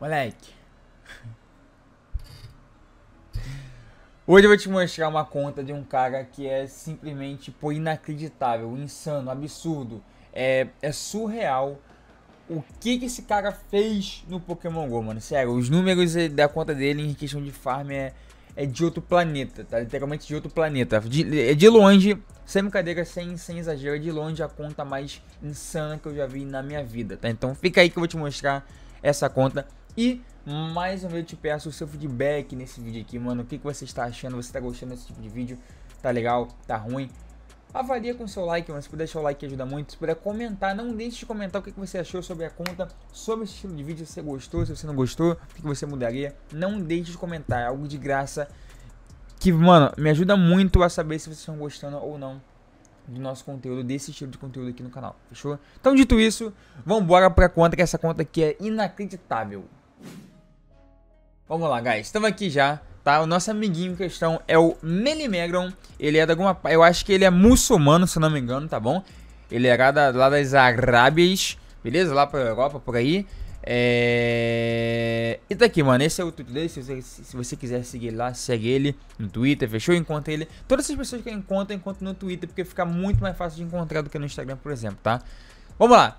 Moleque. Hoje eu vou te mostrar uma conta de um cara que é simplesmente pô, inacreditável, insano, absurdo. É, é surreal o que, que esse cara fez no Pokémon GO, mano. Sério, os números da conta dele em questão de farm é, é de outro planeta, tá? Literalmente de outro planeta. De, é de longe, sem brincadeira, sem, sem exagero, é de longe a conta mais insana que eu já vi na minha vida, tá? Então fica aí que eu vou te mostrar essa conta e mais uma vez eu te peço o seu feedback nesse vídeo aqui, mano. O que, que você está achando? Você está gostando desse tipo de vídeo? Tá legal? Tá ruim? Avalia com seu like, mano. Se puder deixar o like ajuda muito. Se puder comentar, não deixe de comentar o que, que você achou sobre a conta, sobre esse estilo de vídeo, se você gostou, se você não gostou, o que, que você mudaria. Não deixe de comentar, é algo de graça. Que, mano, me ajuda muito a saber se vocês estão gostando ou não do nosso conteúdo, desse estilo de conteúdo aqui no canal, fechou? Então, dito isso, vamos embora a conta, que essa conta aqui é inacreditável. Vamos lá, guys. Estamos aqui já, tá? O nosso amiguinho em questão é o Melimegron. Ele é de alguma... Eu acho que ele é muçulmano, se não me engano, tá bom? Ele é lá, da, lá das Arábias, beleza? Lá pra Europa, por aí. É... E tá aqui, mano. Esse é o Twitter dele. Se você, se você quiser seguir lá, segue ele no Twitter, fechou? Encontra ele. Todas as pessoas que eu encontro, eu encontro no Twitter, porque fica muito mais fácil de encontrar do que no Instagram, por exemplo, tá? Vamos lá.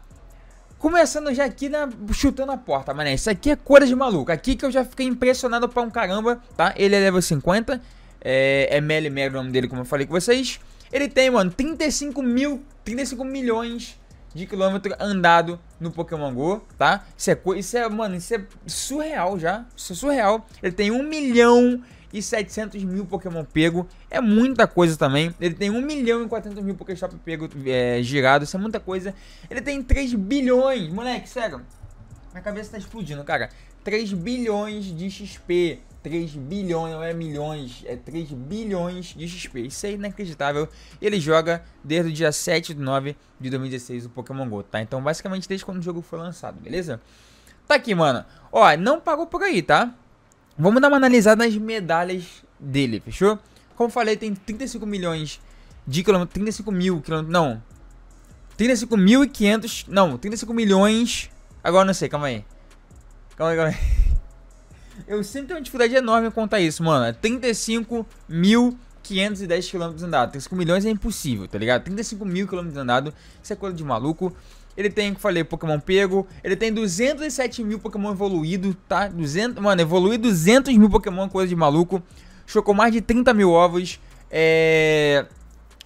Começando já aqui na chutando a porta, mané. Isso aqui é coisa de maluco. Aqui que eu já fiquei impressionado pra um caramba, tá? Ele é level 50. É, é Mega o nome dele, como eu falei com vocês. Ele tem, mano, 35 mil, 35 milhões de quilômetro andado no Pokémon GO, tá? Isso é, isso é, mano, isso é surreal já. Isso é surreal. Ele tem 1 milhão e 700 mil Pokémon pego. É muita coisa também. Ele tem 1 milhão e 400 mil Pokéstop pego é, girado. Isso é muita coisa. Ele tem 3 bilhões. Moleque, sério. Minha cabeça tá explodindo, cara. 3 bilhões de XP. 3 bilhões, não é milhões, é 3 bilhões de XP. Isso é inacreditável. Ele joga desde o dia 7 de 9 de 2016 o Pokémon GO, tá? Então, basicamente, desde quando o jogo foi lançado, beleza? Tá aqui, mano. Ó, não pagou por aí, tá? Vamos dar uma analisada nas medalhas dele, fechou? Como falei, tem 35 milhões de quilômetros, 35 mil quilômetros, não. 500, não, 35 milhões, agora não sei, calma aí. Calma aí, calma aí. Eu sempre tenho uma dificuldade enorme em contar isso, mano. 35.510 km andado. 35 milhões é impossível, tá ligado? 35 mil km andado, isso é coisa de maluco. Ele tem, que falei, Pokémon pego. Ele tem 207 mil Pokémon evoluído, tá? 200, mano, evoluir 200 mil Pokémon coisa de maluco. Chocou mais de 30 mil ovos. É...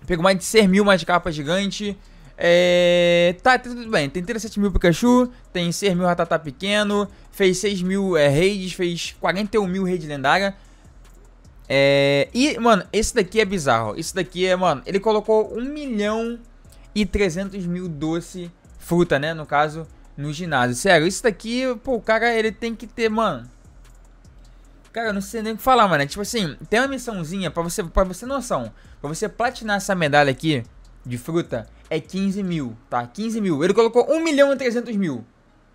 Pegou mais de 100 mil mais capa gigante. É, tá, tá, tudo bem. Tem 37 mil Pikachu, tem 6 mil Ratatá pequeno, fez 6 mil é, raids, fez 41 mil raids lendária. É, e, mano, esse daqui é bizarro. Esse daqui é, mano, ele colocou 1 milhão e 300 mil doce fruta, né? No caso, no ginásio. Sério, isso daqui, pô, o cara, ele tem que ter, mano. Cara, eu não sei nem o que falar, mano. É tipo assim, tem uma missãozinha pra você, pra você noção. Pra você platinar essa medalha aqui, de fruta é 15 mil, tá? 15 mil. Ele colocou 1 milhão e 300 mil.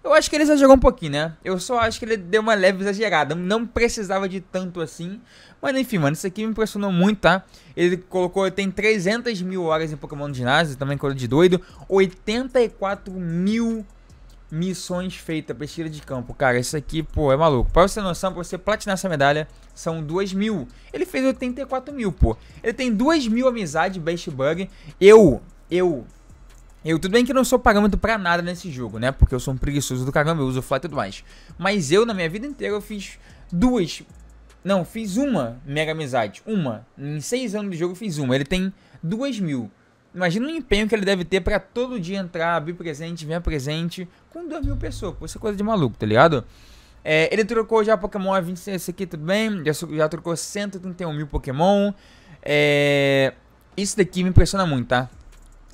Eu acho que ele exagerou um pouquinho, né? Eu só acho que ele deu uma leve exagerada. Não precisava de tanto assim. Mas enfim, mano, isso aqui me impressionou muito, tá? Ele colocou, tem 300 mil horas em Pokémon Ginásio, também coisa de doido. 84 mil missões feitas, pesquisa de campo. Cara, isso aqui, pô, é maluco. Pra você ter noção, pra você platinar essa medalha, são 2 mil. Ele fez 84 mil, pô. Ele tem 2 mil amizades, best bug. Eu, eu... Eu, tudo bem que não sou parâmetro pra nada nesse jogo, né? Porque eu sou um preguiçoso do caramba, eu uso flat e tudo mais. Mas eu, na minha vida inteira, eu fiz duas... Não, fiz uma mega amizade. Uma. Em seis anos de jogo, eu fiz uma. Ele tem duas mil. Imagina o empenho que ele deve ter para todo dia entrar, abrir presente, ver presente, com 2 mil pessoas. Pô, isso é coisa de maluco, tá ligado? É, ele trocou já Pokémon A26 esse aqui, tudo bem? Já, já trocou 131 mil Pokémon. É, isso daqui me impressiona muito, tá?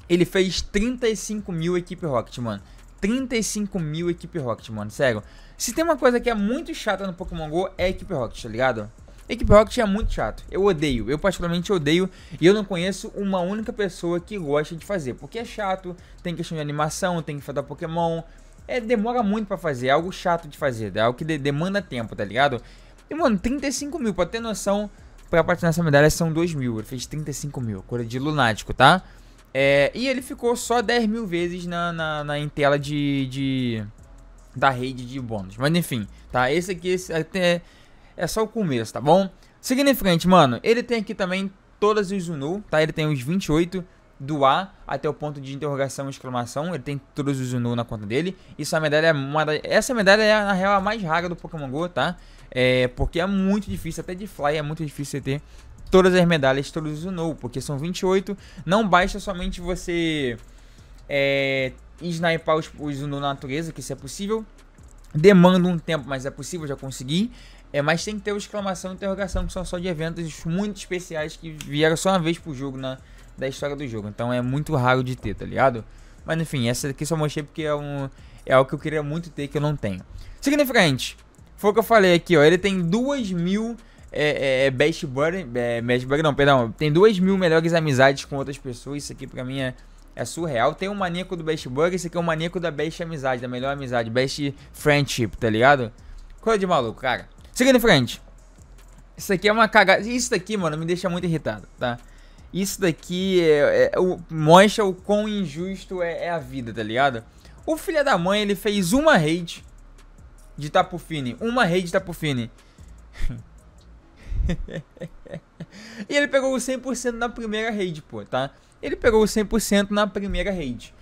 Ele fez 35 mil equipe Rocket, mano. 35 mil equipe Rocket, mano. Sério. Se tem uma coisa que é muito chata no Pokémon GO, é equipe Rocket, tá ligado? Equipe Rocket é muito chato. Eu odeio. Eu particularmente odeio. E eu não conheço uma única pessoa que gosta de fazer. Porque é chato, tem questão de animação, tem que fazer Pokémon. É, demora muito para fazer. É algo chato de fazer. É algo que de demanda tempo, tá ligado? E, mano, 35 mil, pra ter noção, pra platinar dessa medalha são 2 mil. Ele fez 35 mil, coisa de lunático, tá? É, e ele ficou só 10 mil vezes na, na, na em tela de, de. da rede de bônus. Mas enfim, tá? Esse aqui esse, até é só o começo, tá bom? Seguindo em frente, mano, ele tem aqui também todas os Unu, tá? Ele tem os 28 do A até o ponto de interrogação e exclamação. Ele tem todos os Unu na conta dele. Isso é a medalha é uma da... Essa medalha é, na real, a mais rara do Pokémon GO, tá? É, porque é muito difícil, até de Fly é muito difícil você ter todas as medalhas, todos os Unu, porque são 28. Não basta somente você é, sniper os, os Unu na natureza, que isso é possível. Demanda um tempo, mas é possível, já consegui. É, mas tem que ter o exclamação e interrogação, que são só de eventos muito especiais que vieram só uma vez pro jogo na, né, da história do jogo. Então é muito raro de ter, tá ligado? Mas enfim, essa daqui só mostrei porque é um. É algo que eu queria muito ter que eu não tenho. Significante. Foi o que eu falei aqui, ó. Ele tem 2 mil. É, é, é, best buddy. É, best buddy, não, perdão. Tem 2 mil melhores amizades com outras pessoas. Isso aqui pra mim é. É surreal. Tem um maníaco do Best Burger, esse aqui é um maníaco da Best Amizade, da melhor amizade, Best Friendship, tá ligado? Coisa de maluco, cara. Seguindo em frente. Isso aqui é uma cagada. Isso daqui, mano, me deixa muito irritado, tá? Isso daqui é, é, o, mostra o quão injusto é, é, a vida, tá ligado? O filho da mãe, ele fez uma raid de Tapufine. Uma raid de Tapufine. e ele pegou o 100% na primeira raid pô, tá? Ele pegou o 100% na primeira raid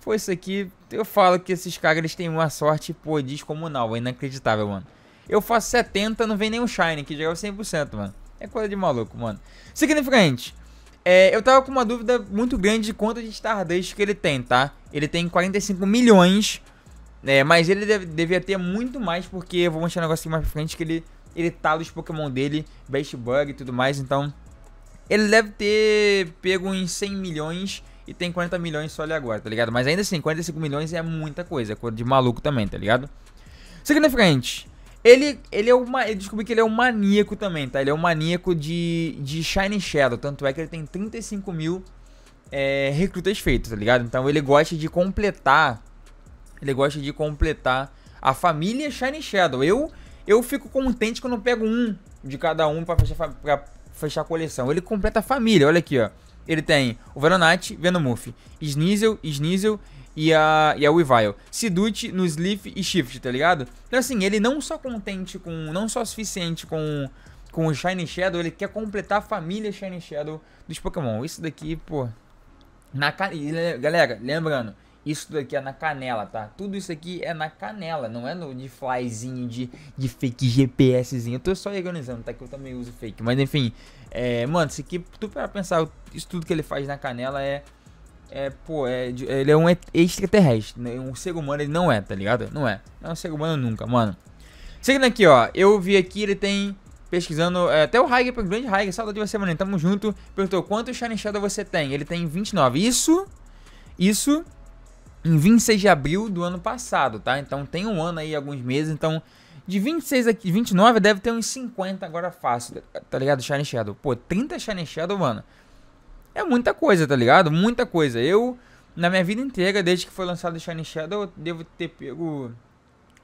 Foi isso aqui. Eu falo que esses caras, eles têm uma sorte, pô, descomunal. É inacreditável, mano. Eu faço 70, não vem nenhum Shine, que já é 100%, mano. É coisa de maluco, mano. Significante. É, eu tava com uma dúvida muito grande de quanto de Stardust tá que ele tem, tá? Ele tem 45 milhões, né? Mas ele deve, devia ter muito mais, porque eu vou mostrar um negócio aqui mais pra frente, que ele, ele tá dos Pokémon dele, Best Bug e tudo mais, então... Ele deve ter pego uns 100 milhões e tem 40 milhões só ali agora, tá ligado? Mas ainda assim, 45 milhões é muita coisa, é coisa de maluco também, tá ligado? Seguindo em frente, ele, ele é uma. Eu descobri que ele é um maníaco também, tá? Ele é um maníaco de, de shiny Shadow. Tanto é que ele tem 35 mil é, recrutas feitos, tá ligado? Então ele gosta de completar. Ele gosta de completar a família shiny Shadow. Eu, eu fico contente quando eu pego um de cada um pra fechar, pra fechar a coleção. Ele completa a família, olha aqui, ó. Ele tem o Veronat, Venomuth, Sneasel, Sneasel, e a, e a Weavile. Siduit no Sleep e Shift, tá ligado? Então assim, ele não só contente com... Não só suficiente com... Com o Shiny Shadow, ele quer completar a família Shiny Shadow dos Pokémon. Isso daqui, pô... Na Galera, lembrando, isso daqui é na canela, tá? Tudo isso aqui é na canela, não é no de flyzinho, de, de fake GPSzinho. Eu tô só organizando, tá? Que eu também uso fake. Mas enfim, é, mano, isso aqui, tu pra pensar, isso tudo que ele faz na canela é é, pô, é, ele é um extraterrestre, né? um ser humano ele não é, tá ligado? Não é, não é um ser humano nunca, mano. Seguindo aqui, ó, eu vi aqui, ele tem, pesquisando, é, até o Haiger, o grande Haiger, saudade de você, mano, tamo junto, perguntou quanto Shining Shadow você tem, ele tem 29, isso, isso, em 26 de abril do ano passado, tá? Então tem um ano aí, alguns meses, então... De 26 aqui, 29 deve ter uns 50 agora fácil, tá ligado? Shining Shadow. Pô, 30 Shining Shadow, mano. É muita coisa, tá ligado? Muita coisa. Eu, na minha vida inteira, desde que foi lançado Shining Shadow, eu devo ter pego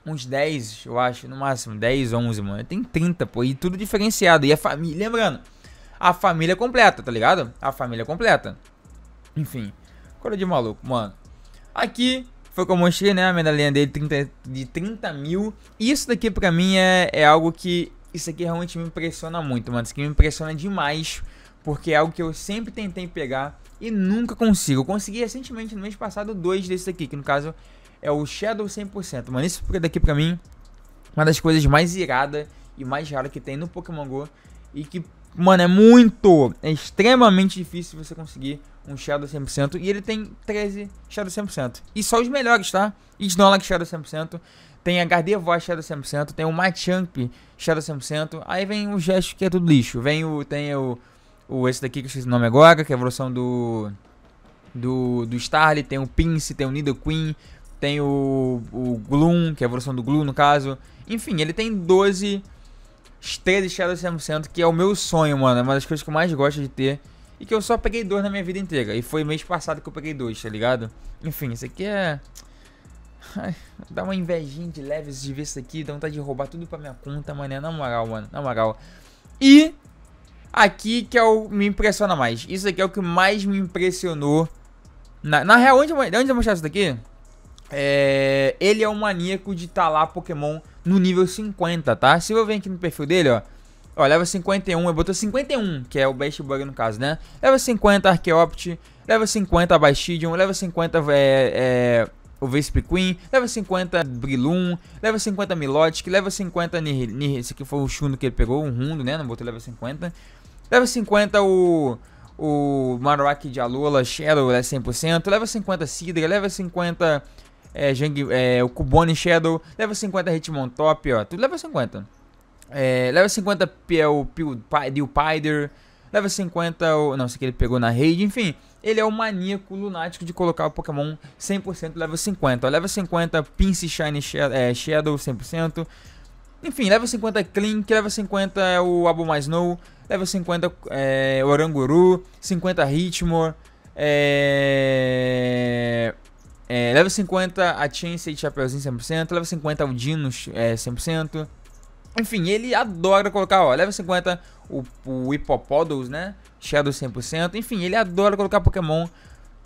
uns 10, eu acho, no máximo. 10, 11, mano. Tem 30, pô. E tudo diferenciado. E a família, lembrando, a família completa, tá ligado? A família completa. Enfim, coisa de maluco, mano. Aqui foi que eu mostrei, né? A medalhinha dele 30, de 30 mil. Isso daqui pra mim é, é algo que. Isso aqui realmente me impressiona muito, mano. Isso aqui me impressiona demais porque é algo que eu sempre tentei pegar e nunca consigo. Eu consegui recentemente, no mês passado, dois desses aqui, que no caso é o Shadow 100%. Mano, isso daqui pra mim, uma das coisas mais irada e mais rara que tem no Pokémon GO. E que, mano, é muito, é extremamente difícil você conseguir um Shadow 100%. E ele tem 13 Shadow 100%. E só os melhores, tá? Snorlax Shadow 100%. Tem a Gardevoir Shadow 100%, tem o Machamp Shadow 100%, aí vem o Gesto que é tudo lixo, vem o, tem o, o, esse daqui que eu esqueci o nome agora, que é a evolução do. Do, do Starly, tem o Pince, tem o Nidoqueen, tem o, o Gloom, que é a evolução do Gloom no caso. Enfim, ele tem 12 estrelas Shadow 100%, que é o meu sonho, mano. É uma das coisas que eu mais gosto de ter. E que eu só peguei dois na minha vida inteira. E foi mês passado que eu peguei dois, tá ligado? Enfim, isso aqui é. Ai, dá uma invejinha de leves de ver isso aqui. Dá vontade de roubar tudo pra minha conta, mané. Na moral, mano. Na moral. E aqui que é o me impressiona mais. Isso aqui é o que mais me impressionou. Na, na real, onde, antes de eu mostrar isso daqui, é, ele é um maníaco de talar tá Pokémon no nível 50, tá? Se eu venho aqui no perfil dele, ó. Ó, leva 51, eu botou 51, que é o Best Bug no caso, né? Leva 50 Archeopt, leva 50 Bastidion, leva 50 é, é, o Vesp Queen, leva 50 Brilum, leva 50 Milotic, leva 50 Nir, Nir, esse aqui foi o Chuno que ele pegou, um Rundo, né? Não botei leva 50. Leva 50 o o Maruaki de Alola, Shadow é né, 100%, Leva 50 Sidra, leva 50 é, Jang, é, o Cubone Shadow, Leva 50 Hitmontop, ó, tudo level 50. É, level 50 é o PewDiePider, level 50 o... não, sei que ele pegou na raid, enfim. Ele é o maníaco lunático de colocar o Pokémon 100% level 50. Ó, level 50 Pince Shine Shadow, é, Shadow 100%. Enfim, level 50 Clink, Leva 50 é o Abomasnow. Snow level 50 é, Oranguru, 50 Ritmo, é, é, level 50 a Chainsaw e Chapeuzinho 100%, level 50 o Dinos é, eh, 100%. Enfim, ele adora colocar, ó, level 50 o, o Hippopodos, né? Shadow 100%. Enfim, ele adora colocar Pokémon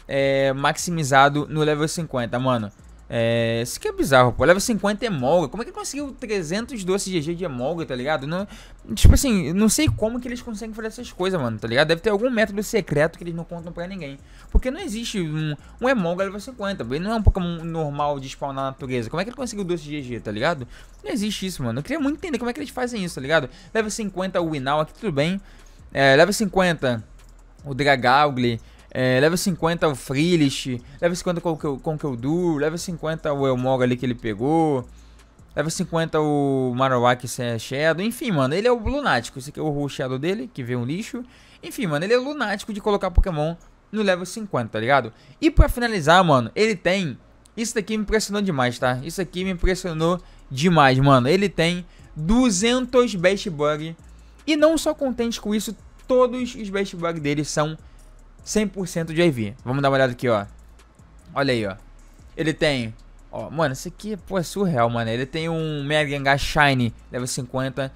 é, maximizado no level 50, mano. É, isso que é bizarro, pô. Leva 50 emolga. É como é que conseguiu 300 doces GG de emolga, tá ligado? Não, tipo assim, não sei como que eles conseguem fazer essas coisas, mano, tá ligado? Deve ter algum método secreto que eles não contam pra ninguém. Porque não existe um, um emolga leva 50. Ele não é um Pokémon normal de spawnar na natureza. Como é que ele conseguiu doce GG, tá ligado? Não existe isso, mano. Eu queria muito entender como é que eles fazem isso, tá ligado? Leva 50 o Winal aqui, tudo bem. É, leva 50 o Dragagli. É, level 50 o Freelish, level 50 com, com, com o Keldu, level 50 o Elmog ali que ele pegou, level 50 o Marowak é Shadow, enfim, mano, ele é o lunático, esse aqui é o Rush Shadow dele, que vê um lixo, enfim, mano, ele é o lunático de colocar Pokémon no level 50, tá ligado? E pra finalizar, mano, ele tem, isso daqui me impressionou demais, tá? Isso aqui me impressionou demais, mano, ele tem 200 Best Bug, e não só contente com isso, todos os Best Bug dele são 100% de IV. Vamos dar uma olhada aqui, ó. Olha aí, ó. Ele tem... Ó, mano, isso aqui pô, é surreal, mano. Ele tem um Mega Gengar Shine, level 50.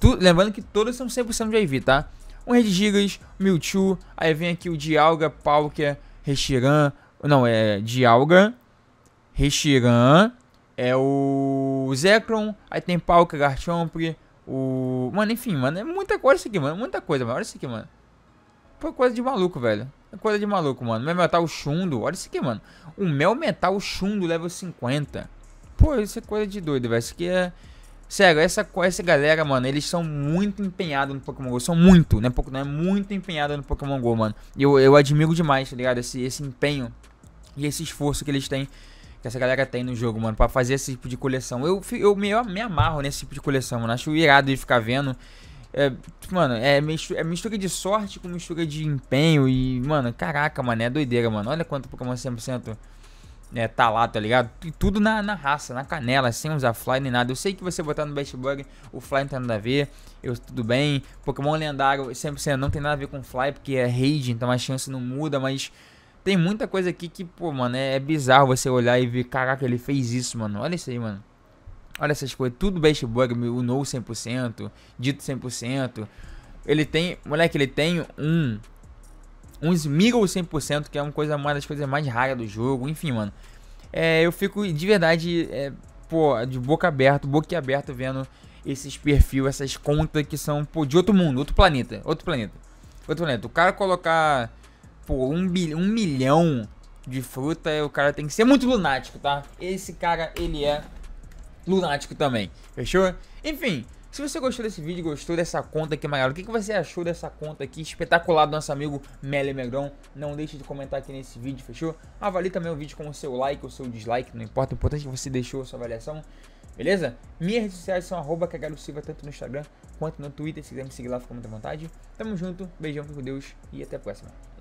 Tu, lembrando que todos são 100% de IV, tá? Um Red Gigas, Mewtwo, aí vem aqui o Dialga, Palkia, Reshiram... Não, é Dialga, Reshiram, é o Zekrom, aí tem Palkia, Garchomp, o... Mano, enfim, mano, é muita coisa isso aqui, mano. Muita coisa, mano. Olha isso aqui, mano. Foi coisa de maluco, velho. É coisa de maluco, mano. Mel metal chundo. Olha isso aqui, mano. O mel metal chundo level 50. Pô, isso é coisa de doido, velho. Isso aqui é. Sério, essa, essa galera, mano, eles são muito empenhados no Pokémon GO. São muito, né? Pouco, não é muito empenhado no Pokémon GO, mano. Eu, eu admiro demais, tá ligado? Esse, esse empenho e esse esforço que eles têm. Que essa galera tem no jogo, mano, pra fazer esse tipo de coleção. Eu, eu, me, eu me amarro nesse tipo de coleção, mano. Acho irado de ficar vendo é, mano, é mistura, é mistura de sorte com mistura de empenho e, mano, caraca, mano, é doideira, mano. Olha quanto Pokémon 100% é, tá lá, tá ligado? E tudo na, na raça, na canela, sem usar fly nem nada. Eu sei que você botar no Best Bug, o fly não tem nada a ver, eu tudo bem. Pokémon lendário 100% não tem nada a ver com fly, porque é raid, então a chance não muda, mas tem muita coisa aqui que, pô, mano, é, é bizarro você olhar e ver, caraca, ele fez isso, mano. Olha isso aí, mano. Olha essas coisas, tipo, é tudo Best Bug, o No 100%, Dito 100%. Ele tem, moleque, ele tem um um Smiggle 100%, que é uma coisa uma das coisas mais raras do jogo, enfim, mano. É, eu fico de verdade, é, pô, de boca aberta, boca aberta vendo esses perfis, essas contas que são, pô, de outro mundo, outro planeta, outro planeta. Outro planeta. O cara colocar, pô, um, bilhão, um milhão de fruta, o cara tem que ser muito lunático, tá? Esse cara, ele é lunático também. Fechou? Enfim, se você gostou desse vídeo, gostou dessa conta aqui, maior o que, que você achou dessa conta aqui espetacular do nosso amigo Mele Megrão? Não deixe de comentar aqui nesse vídeo, fechou? Avalie também o vídeo com o seu like ou seu dislike, não importa, o importante é que você deixou a sua avaliação, beleza? Minhas redes sociais são arroba Silva, tanto no Instagram quanto no Twitter, se quiser me seguir lá, fica muito à vontade. Tamo junto, beijão, fico com Deus e até a próxima.